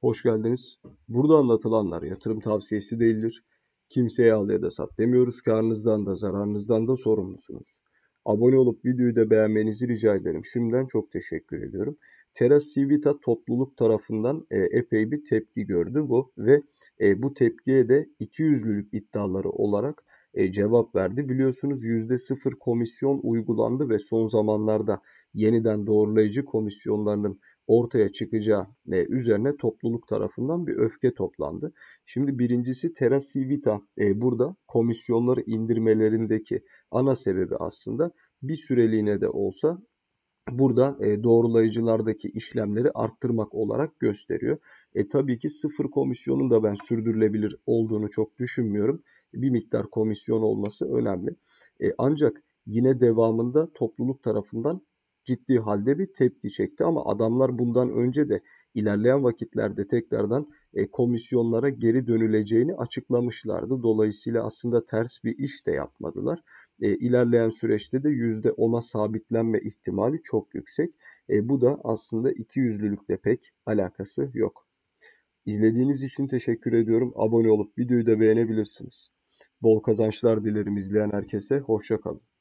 Hoş geldiniz. Burada anlatılanlar yatırım tavsiyesi değildir. Kimseye al ya da sat demiyoruz. Karnınızdan da zararınızdan da sorumlusunuz. Abone olup videoyu da beğenmenizi rica ederim. Şimdiden çok teşekkür ediyorum. Terra Civita topluluk tarafından e, epey bir tepki gördü bu ve e, bu tepkiye de 200'lülük iddiaları olarak e, cevap verdi. Biliyorsunuz %0 komisyon uygulandı ve son zamanlarda yeniden doğrulayıcı komisyonlarının ortaya çıkacağı ne üzerine topluluk tarafından bir öfke toplandı. Şimdi birincisi Terra Civita e, burada komisyonları indirmelerindeki ana sebebi aslında bir süreliğine de olsa burada e, doğrulayıcılardaki işlemleri arttırmak olarak gösteriyor. E tabii ki sıfır komisyonun da ben sürdürülebilir olduğunu çok düşünmüyorum. Bir miktar komisyon olması önemli. E, ancak yine devamında topluluk tarafından ciddi halde bir tepki çekti ama adamlar bundan önce de ilerleyen vakitlerde tekrardan e, komisyonlara geri dönüleceğini açıklamışlardı. Dolayısıyla aslında ters bir iş de yapmadılar. E, ilerleyen süreçte de yüzde ona sabitlenme ihtimali çok yüksek. E, bu da aslında iki yüzlülükle pek alakası yok. İzlediğiniz için teşekkür ediyorum. Abone olup videoyu da beğenebilirsiniz. Bol kazançlar dilerim izleyen herkese. Hoşçakalın.